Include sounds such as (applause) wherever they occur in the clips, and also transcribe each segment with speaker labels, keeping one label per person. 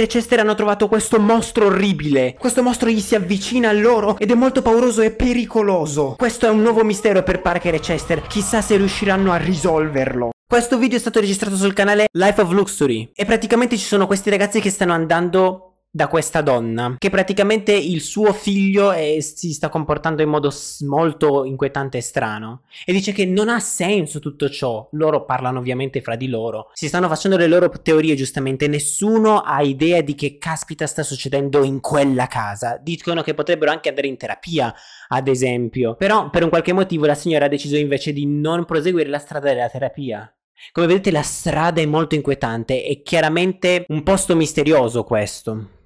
Speaker 1: e Chester hanno trovato questo mostro orribile. Questo mostro gli si avvicina a loro ed è molto pauroso e pericoloso. Questo è un nuovo mistero per Parker e Chester, chissà se riusciranno a risolverlo. Questo video è stato registrato sul canale Life of Luxury e praticamente ci sono questi ragazzi che stanno andando da questa donna che praticamente il suo figlio è, eh, si sta comportando in modo molto inquietante e strano e dice che non ha senso tutto ciò loro parlano ovviamente fra di loro si stanno facendo le loro teorie giustamente nessuno ha idea di che caspita sta succedendo in quella casa dicono che potrebbero anche andare in terapia ad esempio però per un qualche motivo la signora ha deciso invece di non proseguire la strada della terapia come vedete la strada è molto inquietante è chiaramente un posto misterioso questo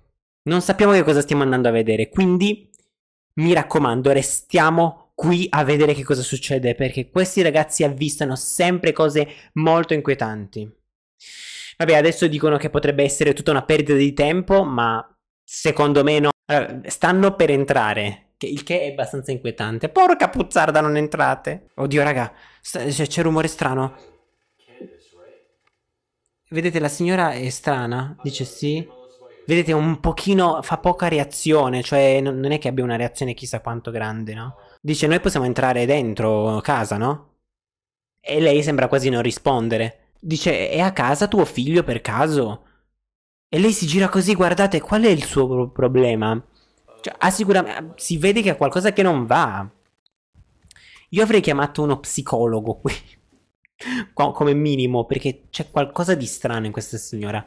Speaker 1: non sappiamo che cosa stiamo andando a vedere, quindi mi raccomando, restiamo qui a vedere che cosa succede, perché questi ragazzi avvistano sempre cose molto inquietanti. Vabbè, adesso dicono che potrebbe essere tutta una perdita di tempo, ma secondo me no. Allora, stanno per entrare, il che è abbastanza inquietante. Porca puzzarda, non entrate. Oddio, raga, c'è rumore strano. Vedete, la signora è strana, dice sì vedete un pochino, fa poca reazione, cioè non, non è che abbia una reazione chissà quanto grande, no? Dice noi possiamo entrare dentro casa, no? E lei sembra quasi non rispondere. Dice è a casa tuo figlio per caso? E lei si gira così, guardate, qual è il suo problema? Cioè, ha sicuramente, si vede che ha qualcosa che non va. Io avrei chiamato uno psicologo qui, (laughs) come minimo, perché c'è qualcosa di strano in questa signora.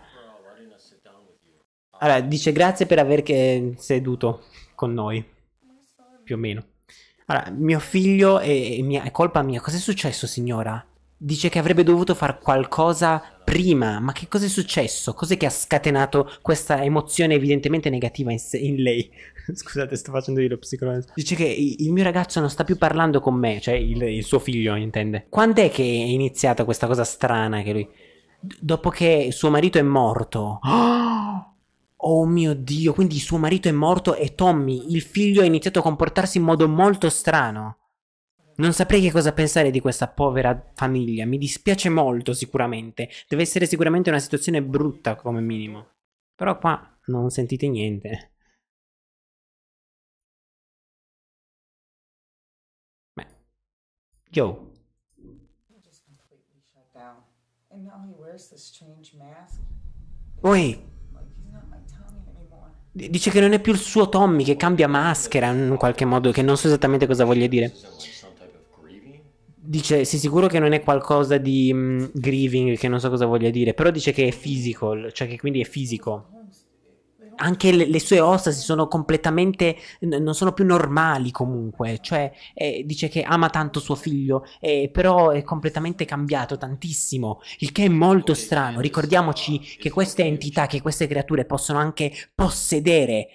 Speaker 1: Allora, dice grazie per aver eh, seduto con noi. Più o meno. Allora, mio figlio è, mia, è colpa mia. Cos'è successo, signora? Dice che avrebbe dovuto fare qualcosa prima. Ma che cos'è successo? Cos'è che ha scatenato questa emozione evidentemente negativa in, in lei? (laughs) Scusate, sto facendo dire lo psicologo. Dice che il mio ragazzo non sta più parlando con me, cioè il, il suo figlio, intende. Quando è che è iniziata questa cosa strana che lui... D dopo che suo marito è morto. Oh! (gasps) Oh mio Dio, quindi suo marito è morto e Tommy, il figlio, ha iniziato a comportarsi in modo molto strano. Non saprei che cosa pensare di questa povera famiglia, mi dispiace molto sicuramente, deve essere sicuramente una situazione brutta come minimo. Però qua non sentite niente. Beh. Yo. Oi, Dice che non è più il suo Tommy, che cambia maschera in qualche modo, che non so esattamente cosa voglia dire. Dice, sì, sicuro che non è qualcosa di mh, mm, grieving, che non so cosa voglia dire, però dice che è physical, cioè che quindi è fisico anche le, le, sue ossa si sono completamente n- non sono più normali comunque cioè eh, dice che ama tanto suo figlio eh, però è completamente cambiato tantissimo il che è molto strano ricordiamoci che queste entità che queste creature possono anche possedere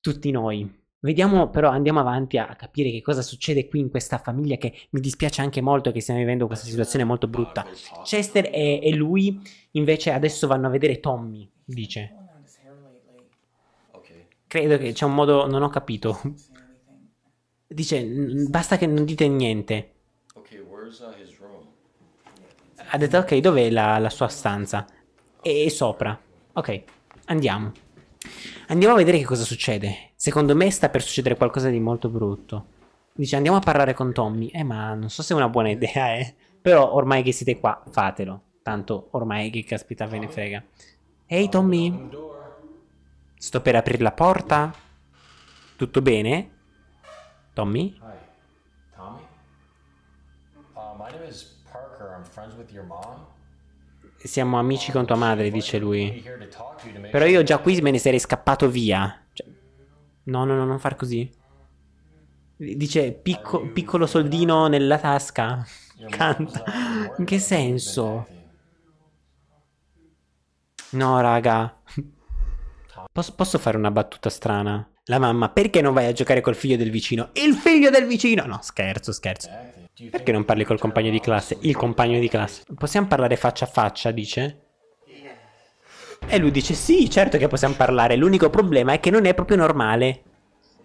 Speaker 1: tutti noi Vediamo però, andiamo avanti a capire che cosa succede qui in questa famiglia che mi dispiace anche molto che stiamo vivendo questa situazione molto brutta. Chester e, e lui invece adesso vanno a vedere Tommy, dice. Credo che c'è un modo, non ho capito. Dice, basta che non dite niente. Uh, ha detto, ok, dov'è la, la sua stanza? È sopra. Ok, andiamo. Andiamo a vedere che cosa succede. Secondo me sta per succedere qualcosa di molto brutto. Dice, andiamo a parlare con Tommy. Eh, ma non so se è una buona idea, eh. Però ormai che siete qua, fatelo. Tanto ormai che caspita ve ne frega. Ehi, hey, Tommy. Sto per aprire la porta. Tutto bene? Tommy? Hi. Tommy? Uh, my name is Parker. I'm friends with your mom. Siamo amici con tua madre, dice lui. Però io già qui me ne sarei scappato via. Cioè, no, no, no, non far così. Dice picco, piccolo soldino nella tasca. Canta. (laughs) In che senso? No, raga. Posso, posso fare una battuta strana? La mamma, perché non vai a giocare col figlio del vicino? Il figlio del vicino! No, scherzo, scherzo. Perché non parli col compagno di classe? Il compagno di classe. Possiamo parlare faccia a faccia, dice? E lui dice sì, certo che possiamo parlare, l'unico problema è che non è proprio normale.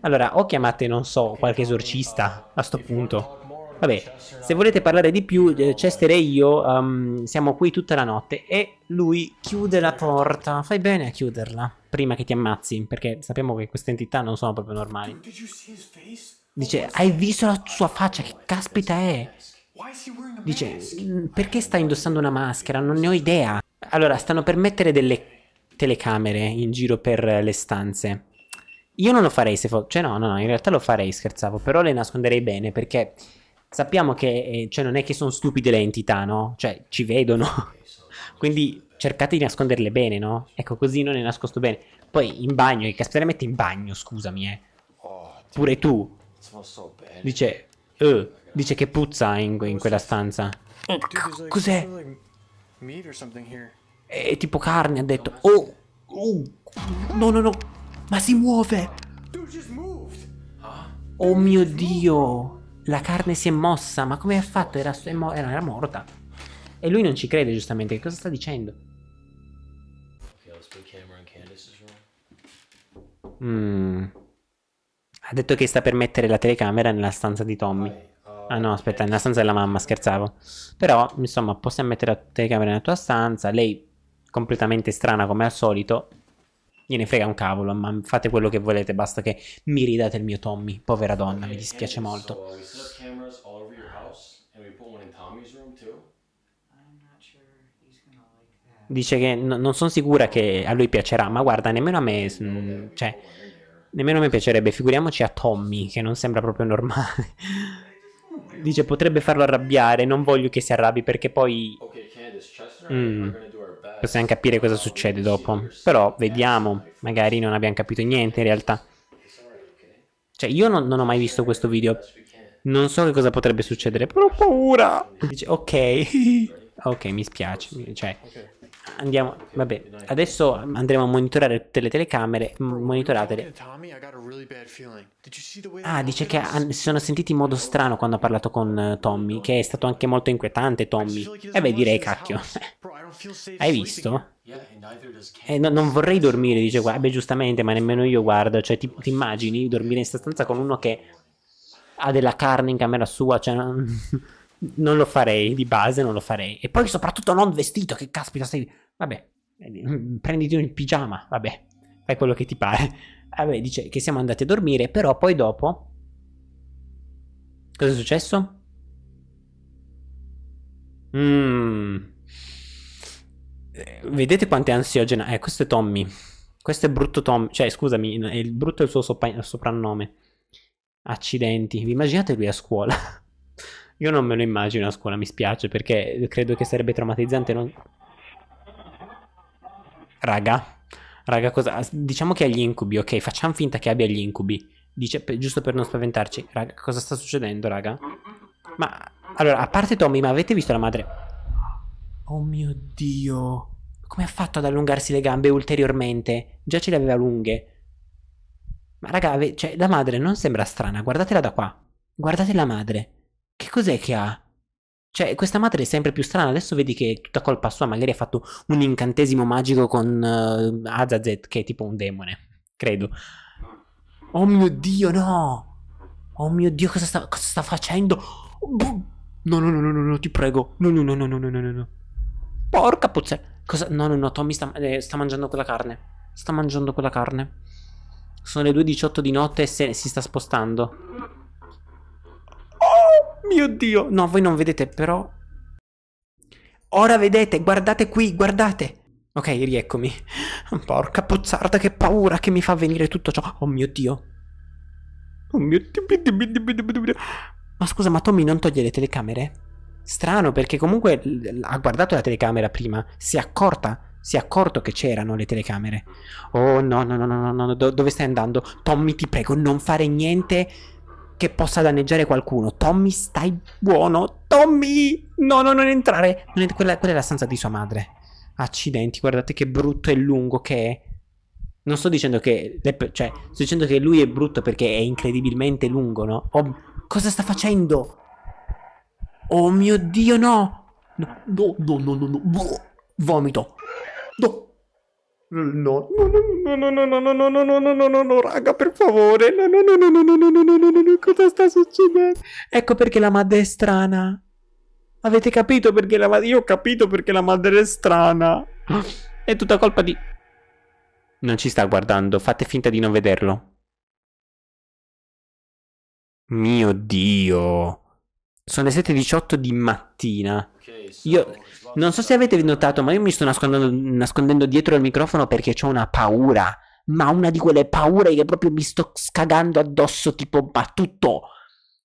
Speaker 1: Allora, o chiamate, non so, qualche esorcista, a sto punto. Vabbè, se volete parlare di più, eh, Chester e io um, siamo qui tutta la notte e lui chiude la porta. Fai bene a chiuderla prima che ti ammazzi, perché sappiamo che queste entità non sono proprio normali. Dice, hai visto la sua faccia? Che caspita è? Dice, mm, perché sta indossando una maschera? Non ne ho idea. Allora, stanno per mettere delle telecamere in giro per le stanze. Io non lo farei se fosse... Cioè no, no, no, in realtà lo farei, scherzavo, però le nasconderei bene perché sappiamo che eh, cioè non è che sono stupide le entità, no? Cioè ci vedono. (laughs) Quindi cercate di nasconderle bene, no? Ecco, così non è nascosto bene. Poi in bagno, che caspita, metti in bagno, scusami, eh. Oh, Pure tu. So dice, uh, dice che puzza in, in quella stanza. Cos'è? È tipo carne, ha detto. Oh, oh, no, no, no. Ma si muove. Oh mio Dio la carne si è mossa, ma come ha fatto? Era, era morta. E lui non ci crede giustamente, che cosa sta dicendo? Mm. Ha detto che sta per mettere la telecamera nella stanza di Tommy. Uh, ah no, aspetta, nella stanza della mamma, scherzavo. Però, insomma, possiamo mettere la telecamera nella tua stanza. Lei, completamente strana come al solito, gliene frega un cavolo, ma fate quello che volete, basta che mi ridate il mio Tommy, povera donna, okay, mi dispiace molto. dice che no, non sono sicura che a lui piacerà, ma guarda, nemmeno a me, mh, mm, cioè, nemmeno a me piacerebbe, figuriamoci a Tommy, che non sembra proprio normale. dice potrebbe farlo arrabbiare, non voglio che si arrabbi perché poi oh, Mm. Possiamo capire cosa succede dopo. Però vediamo, magari non abbiamo capito niente in realtà. Cioè, io non, non ho mai visto questo video. Non so che cosa potrebbe succedere, però ho paura. Dice, ok. (laughs) ok, mi spiace. Cioè, andiamo, vabbè, adesso andremo a monitorare tutte le telecamere, monitoratele. Ah, dice che si sono sentiti in modo strano quando ha parlato con eh, Tommy, che è stato anche molto inquietante Tommy. e eh beh, direi cacchio. (laughs) Hai visto? Eh, no, non vorrei dormire, dice qua. Beh, giustamente, ma nemmeno io guardo. Cioè, ti, ti immagini dormire in questa stanza con uno che ha della carne in camera sua? Cioè, non non lo farei, di base non lo farei. E poi soprattutto non vestito, che caspita sei... Vabbè, (laughs) prenditi un pigiama, vabbè, fai quello che ti pare. Vabbè, dice che siamo andati a dormire, però poi dopo... Cosa è successo? Mmm... Vedete quanto è ansiogena? Eh, questo è Tommy. Questo è brutto Tommy. Cioè, scusami, il brutto è il suo sopra- soprannome. Accidenti. Vi immaginate lui a scuola? Io non me lo immagino a scuola, mi spiace, perché credo che sarebbe traumatizzante. Non... Raga, raga, cosa... Diciamo che ha gli incubi, ok? Facciamo finta che abbia gli incubi. Dice, giusto per non spaventarci. Raga, cosa sta succedendo, raga? Ma, allora, a parte Tommy, ma avete visto la madre? Oh mio Dio. Come ha fatto ad allungarsi le gambe ulteriormente? Già ce le aveva lunghe. Ma raga, cioè, la madre non sembra strana. Guardatela da qua. Guardate la madre. Che cos'è che ha? Cioè, questa madre è sempre più strana. Adesso vedi che tutta colpa sua. Magari ha fatto un incantesimo magico con uh, Azazet, che è tipo un demone. Credo. Oh mio dio, no! Oh mio dio, cosa sta, cosa sta facendo? No, no, no, no, no, no, ti prego. No, no, no, no, no, no, no, no. Porca puttana. Cosa? No, no, no, Tommy sta, eh, sta mangiando quella carne. Sta mangiando quella carne. Sono le 2.18 di notte e se, si sta spostando. Mio Dio! No, voi non vedete, però... Ora vedete, guardate qui, guardate! Ok, rieccomi. Porca puzzarda, che paura che mi fa venire tutto ciò. Oh mio Dio. Oh mio Dio. Ma scusa, ma Tommy non toglie le telecamere? Strano, perché comunque ha guardato la telecamera prima. Si è accorta si è accorto che c'erano le telecamere. Oh no, no, no, no, no, no, dove stai andando? Tommy, ti prego, non fare niente che possa danneggiare qualcuno. Tommy, stai buono. Tommy! No, no, non entrare. Non è, quella, quella, è la stanza di sua madre. Accidenti, guardate che brutto e lungo che è. Non sto dicendo che... Cioè, sto dicendo che lui è brutto perché è incredibilmente lungo, no? Oh, cosa sta facendo? Oh mio Dio, no! No, no, no, no, no. no. Vomito. No. No, no, no, no, no, no, no, no, no, no, no, no, no, no, raga, per favore. No, no, no, no, no, no, no, no, no, no, no, no, cosa sta succedendo? Ecco perché la madre è strana. Avete capito perché la madre... Io ho capito perché la madre è strana. È tutta colpa di... Non ci sta guardando, fate finta di non vederlo. Mio Dio. Sono le 7.18 di mattina. Io... Non so se avete notato, ma io mi sto nascondendo, nascondendo dietro il microfono perché ho una paura. Ma una di quelle paure che proprio mi sto scagando addosso, tipo, ma tutto.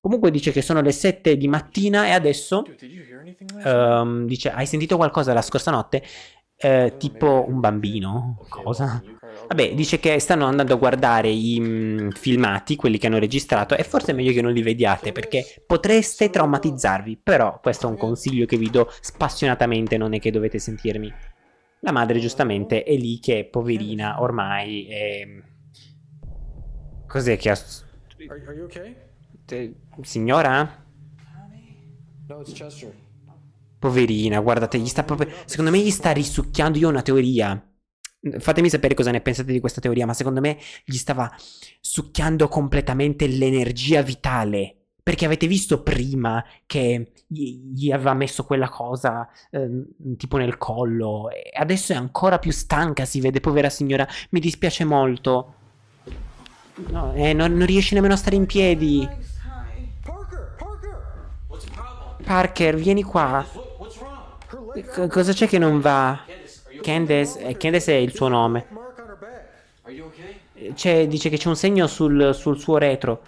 Speaker 1: Comunque dice che sono le 7 di mattina e adesso um, dice hai sentito qualcosa la scorsa notte? eh, tipo un bambino, cosa? Vabbè, dice che stanno andando a guardare i mm, filmati, quelli che hanno registrato, e forse è meglio che non li vediate perché potreste traumatizzarvi, però questo è un consiglio che vi do spassionatamente, non è che dovete sentirmi. La madre giustamente è lì che è poverina ormai è... Mm, cos'è che ha... Signora? No, è Chester. Poverina, guardate, gli sta proprio... Secondo me gli sta risucchiando, io ho una teoria. Fatemi sapere cosa ne pensate di questa teoria, ma secondo me gli stava succhiando completamente l'energia vitale. Perché avete visto prima che gli aveva messo quella cosa eh, tipo nel collo e adesso è ancora più stanca, si vede, povera signora. Mi dispiace molto. No, eh, non, non riesce nemmeno a stare in piedi. Parker, vieni qua cosa c'è che non va? Candace, eh, Candace è il suo nome. Eh, c'è, dice che c'è un segno sul, sul suo retro.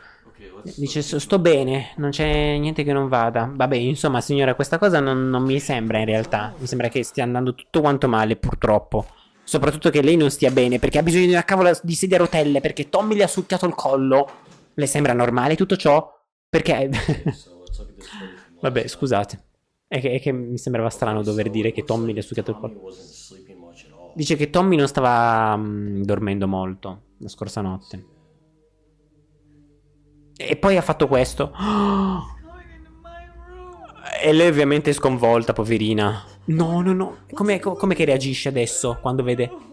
Speaker 1: Dice sto bene, non c'è niente che non vada. Vabbè, insomma, signora, questa cosa non, non, mi sembra in realtà. Mi sembra che stia andando tutto quanto male, purtroppo. Soprattutto che lei non stia bene, perché ha bisogno di una cavola di sedia a rotelle, perché Tommy le ha succhiato il collo. Le sembra normale tutto ciò? Perché... (laughs) Vabbè, scusate. È che, è che mi sembrava strano dover dire che Tommy gli ha succhiato il polpo. Dice che Tommy non stava mh, mm, dormendo molto la scorsa notte. E poi ha fatto questo. Oh! E lei ovviamente è sconvolta, poverina. No, no, no. Com'è, com'è che reagisce adesso quando vede...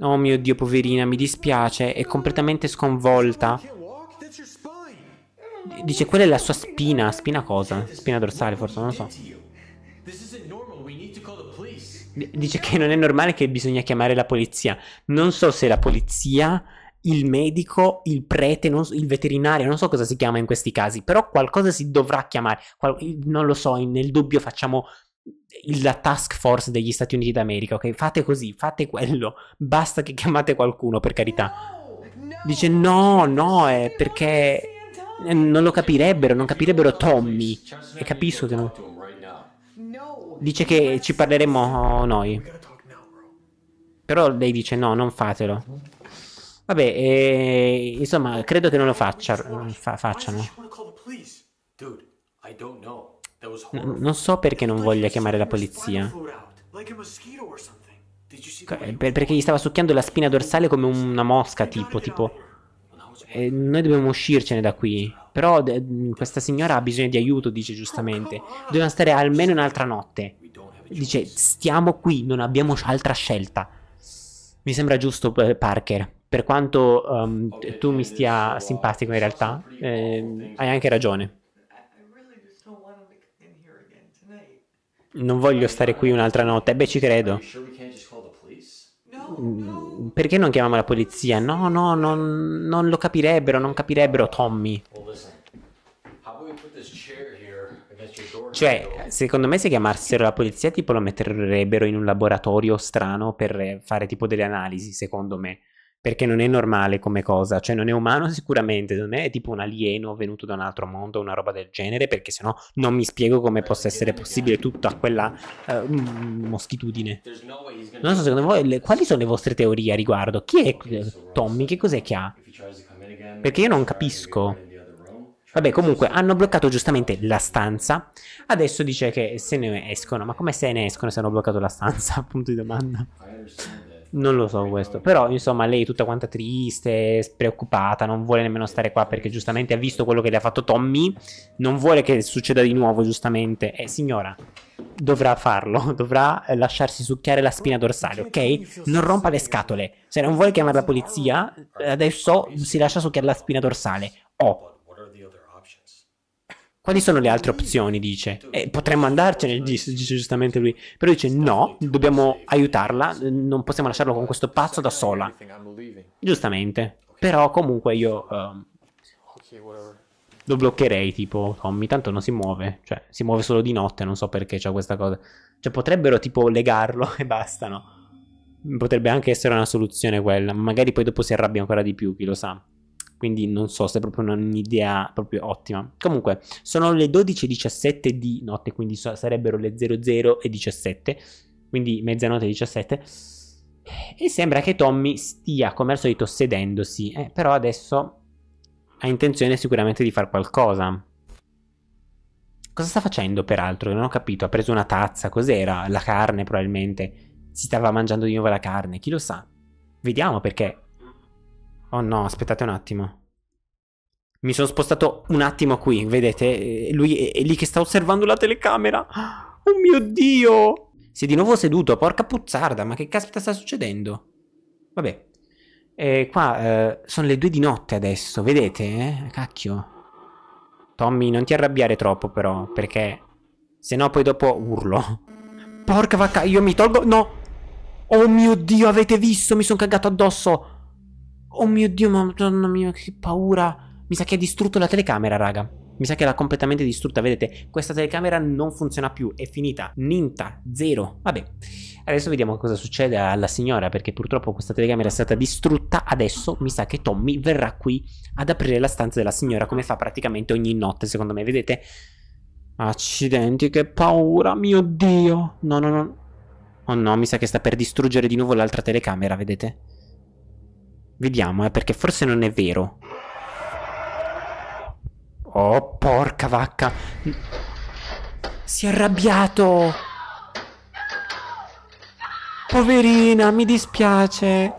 Speaker 1: Oh mio Dio, poverina, mi dispiace, è completamente sconvolta. Dice, quella è la sua spina. Spina cosa? Spina dorsale, forse, non lo so. Dice che non è normale che bisogna chiamare la polizia. Non so se la polizia, il medico, il prete, so, il veterinario, non so cosa si chiama in questi casi, però qualcosa si dovrà chiamare. Qual non lo so, nel dubbio facciamo la task force degli Stati Uniti d'America, ok? Fate così, fate quello. Basta che chiamate qualcuno, per carità. Dice no, no, è perché eh, non lo capirebbero, non capirebbero Tommy. E capisco che non... Dice che ci parleremo noi. Però lei dice no, non fatelo. Vabbè, eh, insomma, credo che non lo faccia, fa, facciano. N non so perché non voglia chiamare la polizia. Eh, per perché gli stava succhiando la spina dorsale come una mosca, tipo, tipo noi dobbiamo uscircene da qui. Però de- questa signora ha bisogno di aiuto, dice giustamente. Dobbiamo stare almeno un'altra notte. Dice, stiamo qui, non abbiamo altra scelta. Mi sembra giusto, eh, Parker. Per quanto um, tu mi stia simpatico in realtà, eh, hai anche ragione. Non voglio stare qui un'altra notte. Beh, ci credo perché non chiamiamo la polizia? No, no, non, non lo capirebbero, non capirebbero Tommy. Cioè, secondo me se chiamassero la polizia tipo lo metterebbero in un laboratorio strano per fare tipo delle analisi, secondo me perché non è normale come cosa, cioè non è umano (laughs) sicuramente, non è tipo un alieno venuto da un altro mondo, una roba del genere, perché sennò non mi spiego come possa essere possibile tutta quella uh, moschitudine. Non so, secondo voi, le, quali sono le vostre teorie a riguardo? Chi è eh, Tommy? Che cos'è che ha? Perché io non uh, capisco. Vabbè, comunque hanno bloccato giustamente la stanza. Adesso dice che se ne escono. Ma come se ne escono se hanno bloccato la stanza? (laughs) Punto di domanda. Non lo so questo, però insomma lei è tutta quanta triste, preoccupata, non vuole nemmeno stare qua perché giustamente ha visto quello che le ha fatto Tommy, non vuole che succeda di nuovo giustamente. Eh signora, dovrà farlo, (laughs) dovrà eh, lasciarsi succhiare la spina dorsale, ok? Non rompa le scatole, se cioè, non vuole chiamare la polizia, eh, adesso si lascia succhiare la spina dorsale. Oh, quali sono le altre opzioni? Dice. Eh, potremmo andarcene, dice, giustamente lui. Però dice no, dobbiamo aiutarla, non possiamo lasciarlo con questo pazzo da sola. Giustamente. Però comunque io... Um, lo bloccherei tipo Tommy, tanto non si muove, cioè si muove solo di notte, non so perché c'è questa cosa. Cioè potrebbero tipo legarlo (laughs) e basta, no? Potrebbe anche essere una soluzione quella, magari poi dopo si arrabbia ancora di più, chi lo sa quindi non so se è proprio un'idea proprio ottima. Comunque, sono le 12.17 di notte, quindi sarebbero le 00.17, quindi mezzanotte 17. E sembra che Tommy stia, come al solito, sedendosi, eh, però adesso ha intenzione sicuramente di fare qualcosa. Cosa sta facendo, peraltro? Non ho capito, ha preso una tazza, cos'era? La carne, probabilmente. Si stava mangiando di nuovo la carne, chi lo sa. Vediamo perché Oh no, aspettate un attimo. Mi sono spostato un attimo qui, vedete? Lui è, è lì che sta osservando la telecamera. (gasps) Oh mio Dio! Si è di nuovo seduto, porca puzzarda, ma che caspita sta succedendo? Vabbè. E qua eh, sono le due di notte adesso, vedete? Eh? Cacchio. Tommy, non ti arrabbiare troppo però, perché... Se no poi dopo urlo. (laughs) Porca vacca, io mi tolgo... No! Oh mio Dio, avete visto? Mi sono cagato addosso! Oh mio Dio, madonna mia, che paura. Mi sa che ha distrutto la telecamera, raga. Mi sa che l'ha completamente distrutta, vedete? Questa telecamera non funziona più, è finita, ninta, zero. Vabbè, adesso vediamo cosa succede alla signora, perché purtroppo questa telecamera è stata distrutta. Adesso mi sa che Tommy verrà qui ad aprire la stanza della signora, come fa praticamente ogni notte, secondo me, vedete? Accidenti, che paura, mio Dio. No, no, no. Oh no, mi sa che sta per distruggere di nuovo l'altra telecamera, vedete? Vediamo, eh, perché forse non è vero. Oh, porca vacca. Si è arrabbiato. Poverina, mi dispiace.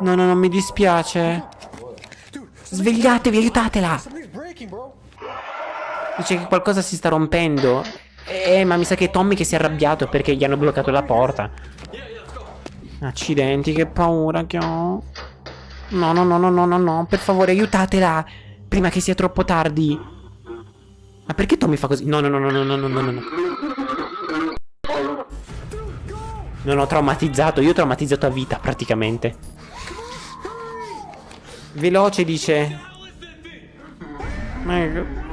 Speaker 1: No, no, no, mi dispiace. Svegliatevi, aiutatela. Dice che qualcosa si sta rompendo. Eh, ma mi sa che è Tommy che si è arrabbiato perché gli hanno bloccato la porta. Accidenti, che paura che ho. No, no, no, no, no, no, no. Per favore, aiutatela. Prima che sia troppo tardi. Ma perché Tommy fa così? No, no, no, no, no, no, no, no, no. Non ho traumatizzato. Io ho traumatizzato a vita, praticamente. Veloce, dice. Ma...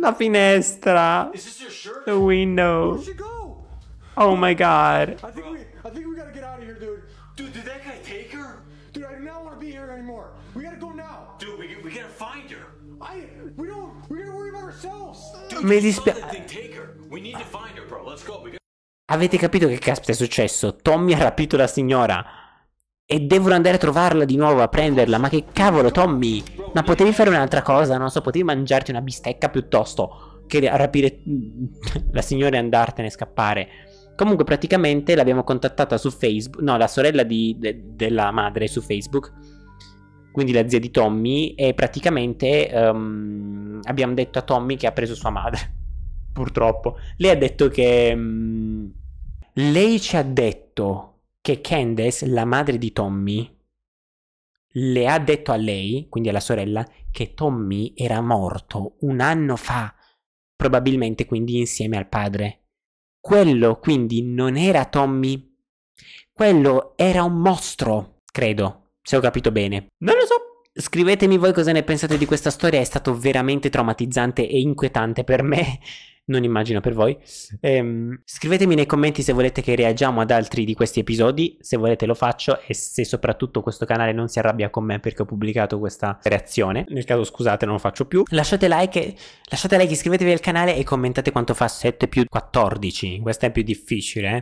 Speaker 1: La finestra. The window. Oh my god. I think we, I think we gotta get out of here, dude. Dude, did that guy take her? Dude, I do not want be here anymore. We gotta go now. Dude, we, we gotta find her. I, we don't, we gotta worry about ourselves. Dude, Mi dispiace. Avete capito che caspita è successo? Tommy ha rapito la signora. E devono andare a trovarla di nuovo, a prenderla. Ma che cavolo, Tommy? Ma potevi fare un'altra cosa, non so, potevi mangiarti una bistecca piuttosto che rapire mm, (laughs) la signora e andartene a scappare. Comunque praticamente l'abbiamo contattata su Facebook, no, la sorella di, de, della madre su Facebook, quindi la zia di Tommy, e praticamente um, abbiamo detto a Tommy che ha preso sua madre, (laughs) purtroppo. Lei ha detto che... Um, lei ci ha detto che Candace, la madre di Tommy, le ha detto a lei, quindi alla sorella, che Tommy era morto un anno fa, probabilmente quindi insieme al padre. Quello quindi non era Tommy, quello era un mostro, credo, se ho capito bene. Non lo so. Scrivetemi voi cosa ne pensate di questa storia, è stato veramente traumatizzante e inquietante per me non immagino per voi. Ehm, scrivetemi nei commenti se volete che reagiamo ad altri di questi episodi, se volete lo faccio e se soprattutto questo canale non si arrabbia con me perché ho pubblicato questa reazione. Nel caso scusate, non lo faccio più. Lasciate like, lasciate like iscrivetevi al canale e commentate quanto fa 7 più 14. Questa è più difficile, eh?